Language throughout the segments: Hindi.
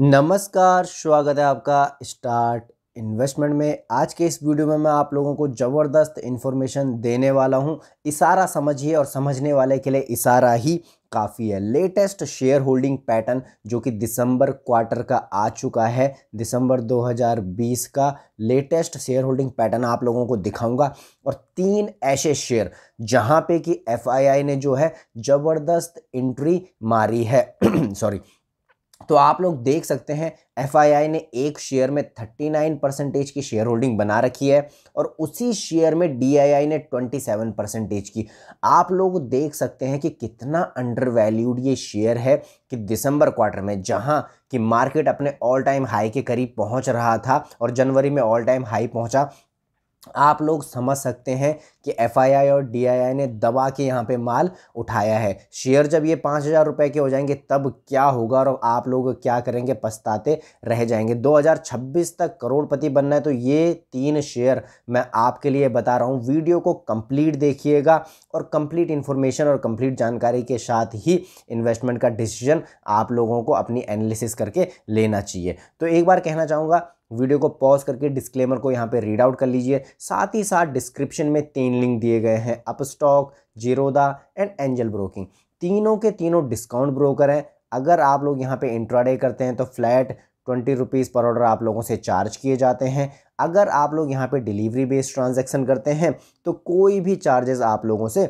नमस्कार स्वागत है आपका स्टार्ट इन्वेस्टमेंट में आज के इस वीडियो में मैं आप लोगों को ज़बरदस्त इन्फॉर्मेशन देने वाला हूं इशारा समझिए और समझने वाले के लिए इशारा ही काफ़ी है लेटेस्ट शेयर होल्डिंग पैटर्न जो कि दिसंबर क्वार्टर का आ चुका है दिसंबर 2020 का लेटेस्ट शेयर होल्डिंग पैटर्न आप लोगों को दिखाऊंगा और तीन ऐसे शेयर जहां पे कि एफ ने जो है ज़बरदस्त इंट्री मारी है सॉरी तो आप लोग देख सकते हैं एफ ने एक शेयर में 39 परसेंटेज की शेयर होल्डिंग बना रखी है और उसी शेयर में डी ने 27 परसेंटेज की आप लोग देख सकते हैं कि कितना अंडर वैल्यूड ये शेयर है कि दिसंबर क्वार्टर में जहां कि मार्केट अपने ऑल टाइम हाई के करीब पहुंच रहा था और जनवरी में ऑल टाइम हाई पहुंचा आप लोग समझ सकते हैं कि एफआईआई और डीआईआई ने दबा के यहाँ पे माल उठाया है शेयर जब ये पाँच हज़ार रुपये के हो जाएंगे तब क्या होगा और आप लोग क्या करेंगे पछताते रह जाएंगे 2026 तक करोड़पति बनना है तो ये तीन शेयर मैं आपके लिए बता रहा हूँ वीडियो को कंप्लीट देखिएगा और कंप्लीट इन्फॉर्मेशन और कंप्लीट जानकारी के साथ ही इन्वेस्टमेंट का डिसीजन आप लोगों को अपनी एनालिसिस करके लेना चाहिए तो एक बार कहना चाहूँगा वीडियो को पॉज करके डिस्क्लेमर को यहाँ पे रीड आउट कर लीजिए साथ ही साथ डिस्क्रिप्शन में तीन लिंक दिए गए हैं Upstox Zerodha and Angel broking तीनों के तीनों डिस्काउंट ब्रोकर हैं अगर आप लोग यहाँ पे इंट्राडे करते हैं तो फ्लैट ट्वेंटी रुपीज़ पर ऑर्डर आप लोगों से चार्ज किए जाते हैं अगर आप लोग यहाँ पे डिलीवरी बेस्ड ट्रांजैक्शन करते हैं तो कोई भी चार्जेस आप लोगों से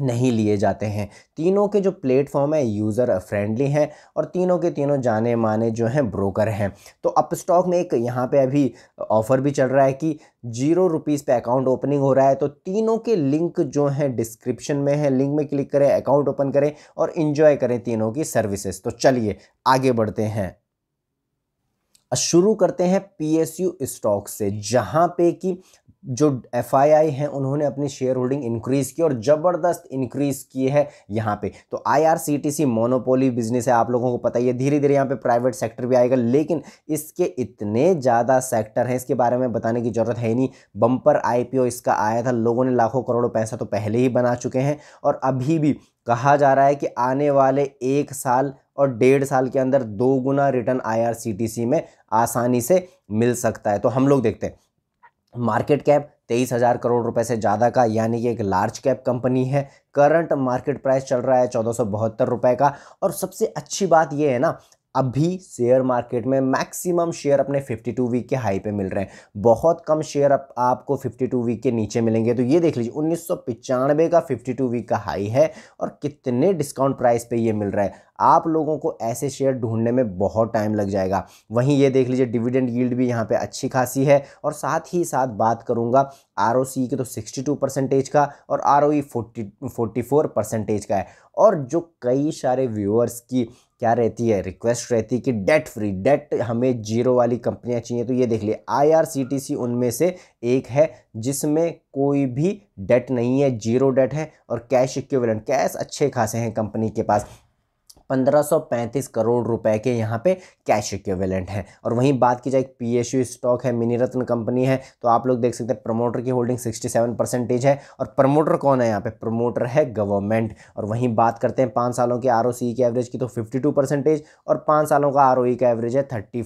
नहीं लिए जाते हैं तीनों के जो प्लेटफॉर्म है यूज़र फ्रेंडली हैं और तीनों के तीनों जाने माने जो हैं ब्रोकर हैं तो अपस्टॉक में एक यहाँ पे अभी ऑफ़र भी चल रहा है कि जीरो रुपीज़ पे अकाउंट ओपनिंग हो रहा है तो तीनों के लिंक जो हैं डिस्क्रिप्शन में है लिंक में क्लिक करें अकाउंट ओपन करें और इन्जॉय करें तीनों की सर्विसेज तो चलिए आगे बढ़ते हैं शुरू करते हैं पीएसयू स्टॉक से जहाँ पे कि जो एफ हैं उन्होंने अपनी शेयर होल्डिंग इंक्रीज़ की और ज़बरदस्त इंक्रीज़ की है यहाँ पे तो आई मोनोपोली बिजनेस है आप लोगों को पता ही है धीरे धीरे यहाँ पे प्राइवेट सेक्टर भी आएगा लेकिन इसके इतने ज़्यादा सेक्टर हैं इसके बारे में बताने की ज़रूरत है ही नहीं बम्पर आई इसका आया था लोगों ने लाखों करोड़ों पैसा तो पहले ही बना चुके हैं और अभी भी कहा जा रहा है कि आने वाले एक साल और डेढ़ साल के अंदर दो गुना रिटर्न आई में आसानी से मिल सकता है तो हम लोग देखते हैं मार्केट कैप तेईस हज़ार करोड़ रुपए से ज़्यादा का यानी कि एक लार्ज कैप कंपनी है करंट मार्केट प्राइस चल रहा है चौदह सौ बहत्तर रुपये का और सबसे अच्छी बात यह है ना अभी शेयर मार्केट में मैक्सिमम शेयर अपने 52 वीक के हाई पे मिल रहे हैं बहुत कम शेयर अब आपको 52 वीक के नीचे मिलेंगे तो ये देख लीजिए उन्नीस का 52 वीक का हाई है और कितने डिस्काउंट प्राइस पे ये मिल रहा है आप लोगों को ऐसे शेयर ढूंढने में बहुत टाइम लग जाएगा वहीं ये देख लीजिए डिविडेंड यील्ड भी यहाँ पे अच्छी खासी है और साथ ही साथ बात करूँगा आर के तो 62 परसेंटेज का और आर ओ 40 44 परसेंटेज का है और जो कई सारे व्यूअर्स की क्या रहती है रिक्वेस्ट रहती है कि डेट फ्री डेट हमें जीरो वाली कंपनियां चाहिए तो ये देख लिए आईआरसीटीसी उनमें से एक है जिसमें कोई भी डेट नहीं है जीरो डेट है और कैश इक्विवेलेंट कैश अच्छे खासे हैं कंपनी के पास 1535 करोड़ रुपए के यहाँ पे कैश इक्विवेलेंट है और वहीं बात की जाए पी एस यू स्टॉक है मिनी रत्न कंपनी है तो आप लोग देख सकते हैं प्रमोटर की होल्डिंग 67 परसेंटेज है और प्रमोटर कौन है यहाँ पे प्रमोटर है गवर्नमेंट और वहीं बात करते हैं पाँच सालों के आर की एवरेज e की तो फिफ्टी परसेंटेज और पाँच सालों का आर का एवरेज है थर्टी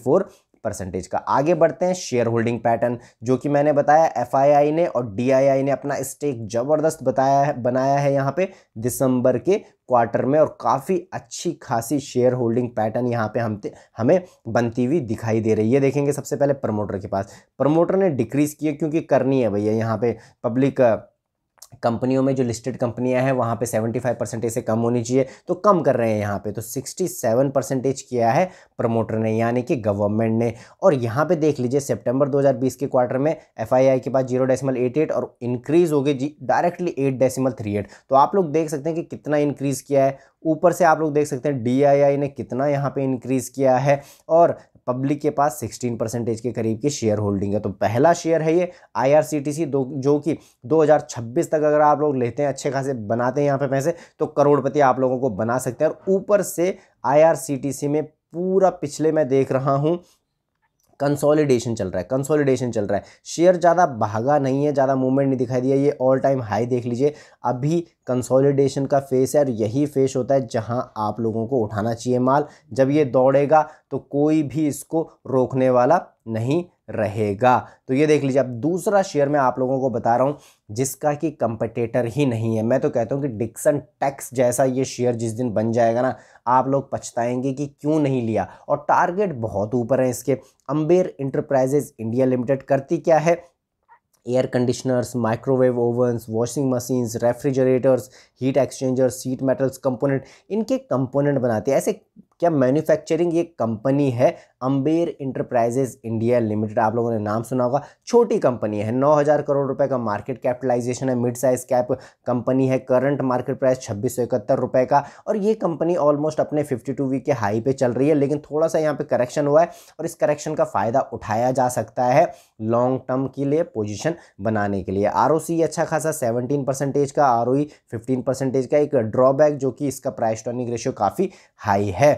परसेंटेज का आगे बढ़ते हैं शेयर होल्डिंग पैटर्न जो कि मैंने बताया एफआईआई ने और डीआईआई ने अपना स्टेक जबरदस्त बताया है बनाया है यहाँ पे दिसंबर के क्वार्टर में और काफ़ी अच्छी खासी शेयर होल्डिंग पैटर्न यहाँ पे हम हमें बनती हुई दिखाई दे रही है देखेंगे सबसे पहले प्रमोटर के पास प्रमोटर ने डिक्रीज़ किया क्योंकि करनी है भैया यहाँ पे पब्लिक कंपनियों में जो लिस्टेड कंपनियां हैं वहाँ पे 75 परसेंटेज से कम होनी चाहिए तो कम कर रहे हैं यहाँ पे तो 67 परसेंटेज किया है प्रमोटर ने यानी कि गवर्नमेंट ने और यहाँ पे देख लीजिए सितंबर 2020 के क्वार्टर में एफआईआई के पास जीरो डेसिमल एट एट और इंक्रीज़ हो गई जी directly eight decimal three eight तो आप लोग देख सकते हैं कि कितना इंक्रीज़ किया है ऊपर से आप लोग देख सकते हैं डी ने कितना यहाँ पे इंक्रीज़ किया है और पब्लिक के पास 16 परसेंटेज के करीब की शेयर होल्डिंग है तो पहला शेयर है ये आईआरसीटीसी दो जो कि 2026 तक अगर आप लोग लेते हैं अच्छे खासे बनाते हैं यहाँ पे पैसे तो करोड़पति आप लोगों को बना सकते हैं और ऊपर से आईआरसीटीसी में पूरा पिछले मैं देख रहा हूँ कंसोलिडेशन चल रहा है कंसोलिडेशन चल रहा है शेयर ज़्यादा भागा नहीं है ज़्यादा मूवमेंट नहीं दिखाई दिया ये ऑल टाइम हाई देख लीजिए अभी कंसोलिडेशन का फेस है और यही फेस होता है जहां आप लोगों को उठाना चाहिए माल जब ये दौड़ेगा तो कोई भी इसको रोकने वाला नहीं रहेगा तो ये देख लीजिए अब दूसरा शेयर मैं आप लोगों को बता रहा हूँ जिसका कि कंपटेटर ही नहीं है मैं तो कहता हूँ कि डिक्सन टैक्स जैसा ये शेयर जिस दिन बन जाएगा ना आप लोग पछताएंगे कि क्यों नहीं लिया और टारगेट बहुत ऊपर है इसके अम्बेर इंटरप्राइजेज इंडिया लिमिटेड करती क्या है air conditioners microwave ovens washing machines refrigerators heat exchangers sheet metals component इनके कंपोनेंट बनाते हैं ऐसे क्या मैन्युफैक्चरिंग ये कंपनी है अम्बेर इंटरप्राइजेज इंडिया लिमिटेड आप लोगों ने नाम सुना होगा छोटी कंपनी है नौ हज़ार करोड़ रुपए का मार्केट कैपिटलाइजेशन है मिड साइज कैप कंपनी है करंट मार्केट प्राइस छब्बीस सौ इकहत्तर रुपये का और ये कंपनी ऑलमोस्ट अपने फिफ्टी टू वीक के हाई पे चल रही है लेकिन थोड़ा सा यहाँ पे करेक्शन हुआ है और इस करेक्शन का फ़ायदा उठाया जा सकता है लॉन्ग टर्म के लिए पोजिशन बनाने के लिए आर अच्छा खासा सेवनटीन परसेंटेज का आर ओ फिफ्टीन परसेंटेज का एक ड्रॉबैक जो कि इसका प्राइस टर्निंग रेशियो काफ़ी हाई है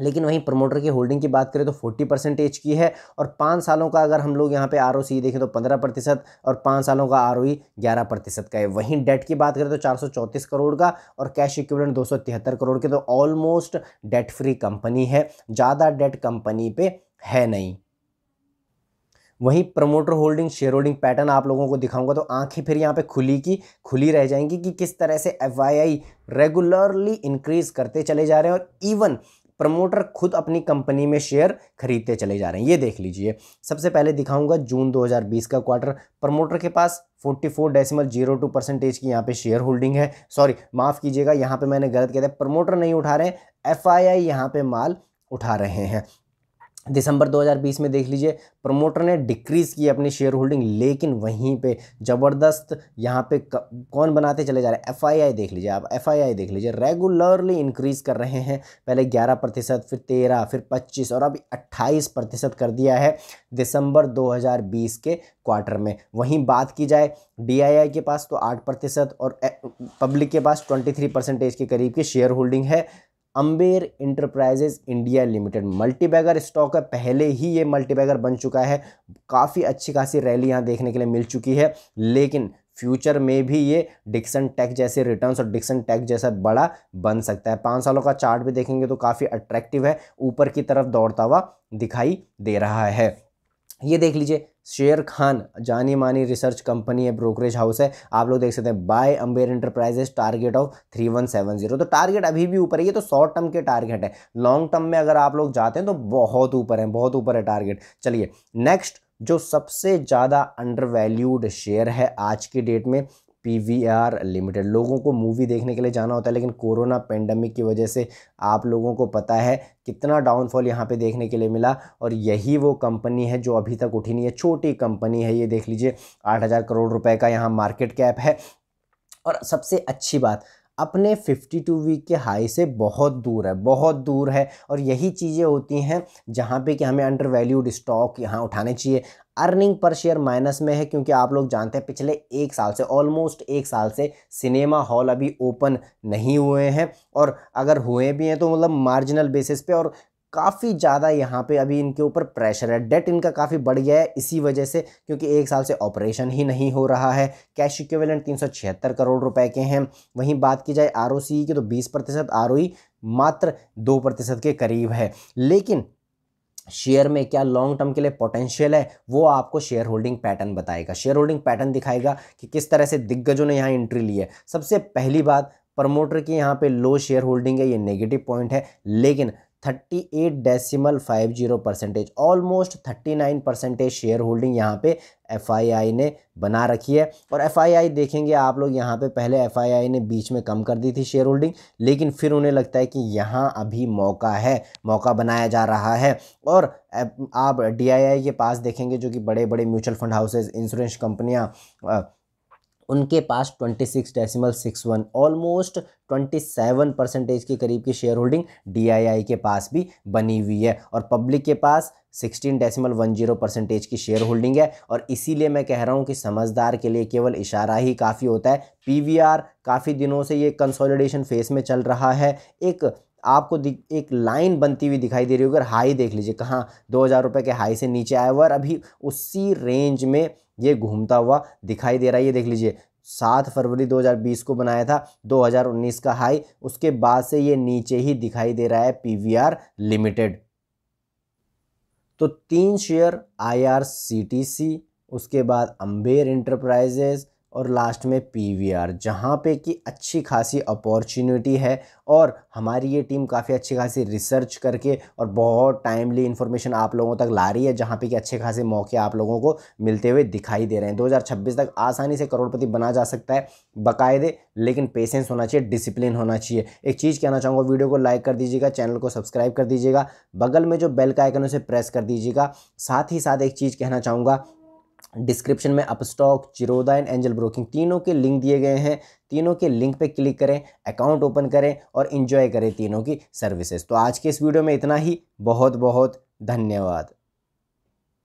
लेकिन वहीं प्रमोटर की होल्डिंग की बात करें तो 40 परसेंटेज की है और पाँच सालों का अगर हम लोग यहाँ पे आर देखें तो 15 प्रतिशत और पाँच सालों का आर ओ ग्यारह प्रतिशत का है वहीं डेट की बात करें तो 434 करोड़ का और कैश इक्विवेलेंट तिहत्तर करोड़ के तो ऑलमोस्ट डेट फ्री कंपनी है ज़्यादा डेट कंपनी पे है नहीं वहीं promoter holding share holding pattern आप लोगों को दिखाऊंगा तो आंखें फिर यहाँ पे खुली की खुली रह जाएंगी कि किस तरह से एफ रेगुलरली इंक्रीज करते चले जा रहे हैं और इवन प्रमोटर खुद अपनी कंपनी में शेयर खरीदते चले जा रहे हैं ये देख लीजिए सबसे पहले दिखाऊंगा जून 2020 का क्वार्टर प्रमोटर के पास four decimal zero two percentage की यहाँ पे शेयर होल्डिंग है सॉरी माफ़ कीजिएगा यहाँ पे मैंने गलत कह दिया प्रमोटर नहीं उठा रहे हैं एफ आई यहाँ पे माल उठा रहे हैं दिसंबर 2020 में देख लीजिए प्रमोटर ने डिक्रीज़ की अपनी शेयर होल्डिंग लेकिन वहीं पे ज़बरदस्त यहाँ पे कौन बनाते चले जा रहे हैं एफआईआई देख लीजिए आप एफआईआई देख लीजिए रेगुलरली इंक्रीज़ कर रहे हैं पहले 11 प्रतिशत फिर 13 फिर 25 और अभी 28 प्रतिशत कर दिया है दिसंबर 2020 के क्वार्टर में वहीं बात की जाए डीआईआई के पास तो आठ प्रतिशत और पब्लिक के पास ट्वेंटी थ्री परसेंटेज के करीब की शेयर होल्डिंग है Amber enterprises India limited multibagger stock है पहले ही ये मल्टीबैगर बन चुका है काफ़ी अच्छी खासी रैली यहाँ देखने के लिए मिल चुकी है लेकिन फ्यूचर में भी ये डिक्सन टैक्स जैसे रिटर्न्स और डिक्सन टैक्स जैसा बड़ा बन सकता है पाँच सालों का चार्ट भी देखेंगे तो काफ़ी अट्रैक्टिव है ऊपर की तरफ दौड़ता हुआ दिखाई दे रहा है ये देख लीजिए शेयर खान जानी मानी रिसर्च कंपनी है ब्रोकरेज हाउस है आप लोग देख सकते हैं buy Amber enterprises target of three one seven zero तो टारगेट अभी भी ऊपर है ये तो शॉर्ट टर्म के टारगेट है लॉन्ग टर्म में अगर आप लोग जाते हैं तो बहुत ऊपर है बहुत ऊपर है टारगेट चलिए नेक्स्ट जो सबसे ज़्यादा अंडर वैल्यूड शेयर है आज की डेट में पीवीआर लिमिटेड लोगों को मूवी देखने के लिए जाना होता है लेकिन कोरोना पेंडेमिक की वजह से आप लोगों को पता है कितना डाउनफॉल यहाँ पे देखने के लिए मिला और यही वो कंपनी है जो अभी तक उठी नहीं है छोटी कंपनी है ये देख लीजिए आठ हज़ार करोड़ रुपए का यहाँ मार्केट कैप है और सबसे अच्छी बात अपने 52 वीक के हाई से बहुत दूर है बहुत दूर है और यही चीज़ें होती हैं जहाँ पे कि हमें अंडर वैल्यूड स्टॉक यहाँ उठाने चाहिए अर्निंग पर शेयर माइनस में है क्योंकि आप लोग जानते हैं पिछले एक साल से ऑलमोस्ट एक साल से सिनेमा हॉल अभी ओपन नहीं हुए हैं और अगर हुए भी हैं तो मतलब मार्जिनल बेसिस पे और काफ़ी ज़्यादा यहाँ पे अभी इनके ऊपर प्रेशर है डेट इनका काफ़ी बढ़ गया है इसी वजह से क्योंकि एक साल से ऑपरेशन ही नहीं हो रहा है कैश इक्विवेलेंट तीन सौ छिहत्तर करोड़ रुपए के हैं वहीं बात की जाए आर की तो बीस प्रतिशत आर e मात्र दो प्रतिशत के करीब है लेकिन शेयर में क्या लॉन्ग टर्म के लिए पोटेंशियल है वो आपको शेयर होल्डिंग पैटर्न बताएगा शेयर होल्डिंग पैटर्न दिखाएगा कि किस तरह से दिग्गजों ने यहाँ एंट्री ली है सबसे पहली बात प्रमोटर की यहाँ पे लो शेयर होल्डिंग है ये नेगेटिव पॉइंट है लेकिन thirty eight decimal five zero percentage almost thirty nine percentage share holding यहाँ पे एफआईआई ने बना रखी है और एफआईआई देखेंगे आप लोग यहाँ पे पहले एफआईआई ने बीच में कम कर दी थी शेयर होल्डिंग लेकिन फिर उन्हें लगता है कि यहाँ अभी मौका है मौका बनाया जा रहा है और आप आई के पास देखेंगे जो कि बड़े बड़े म्यूचुअल फंड हाउसेज इंश्योरेंस कंपनियाँ उनके पास twenty six decimal six one almost twenty seven percentage के करीब की शेयर होल्डिंग डी के पास भी बनी हुई है और पब्लिक के पास sixteen decimal one zero percentage की शेयर होल्डिंग है और इसीलिए मैं कह रहा हूँ कि समझदार के लिए केवल इशारा ही काफ़ी होता है पीवीआर काफ़ी दिनों से ये कंसोलिडेशन फेस में चल रहा है एक आपको एक लाइन बनती हुई दिखाई दे रही होगी अगर हाई देख लीजिए कहाँ दो हज़ार रुपये के हाई से नीचे आया हुआ और अभी उसी रेंज में ये घूमता हुआ दिखाई दे रहा है ये देख लीजिए सात फरवरी 2020 को बनाया था 2019 का हाई उसके बाद से ये नीचे ही दिखाई दे रहा है पी लिमिटेड तो तीन शेयर आई उसके बाद अम्बेर इंटरप्राइजेज़ और लास्ट में पीवीआर जहाँ पे कि अच्छी खासी अपॉर्चुनिटी है और हमारी ये टीम काफ़ी अच्छी खासी रिसर्च करके और बहुत टाइमली इन्फॉर्मेशन आप लोगों तक ला रही है जहाँ पे कि अच्छे खासे मौके आप लोगों को मिलते हुए दिखाई दे रहे हैं 2026 तक आसानी से करोड़पति बना जा सकता है बाकायदे लेकिन पेशेंस होना चाहिए डिसिप्लिन होना चाहिए एक चीज़ कहना चाहूँगा वीडियो को लाइक कर दीजिएगा चैनल को सब्सक्राइब कर दीजिएगा बगल में जो बेल का आइकन उसे प्रेस कर दीजिएगा साथ ही साथ एक चीज़ कहना चाहूँगा डिस्क्रिप्शन में Upstox Zerodha and Angel broking तीनों के लिंक दिए गए हैं तीनों के लिंक पे क्लिक करें अकाउंट ओपन करें और इन्जॉय करें तीनों की सर्विसेज तो आज के इस वीडियो में इतना ही बहुत बहुत धन्यवाद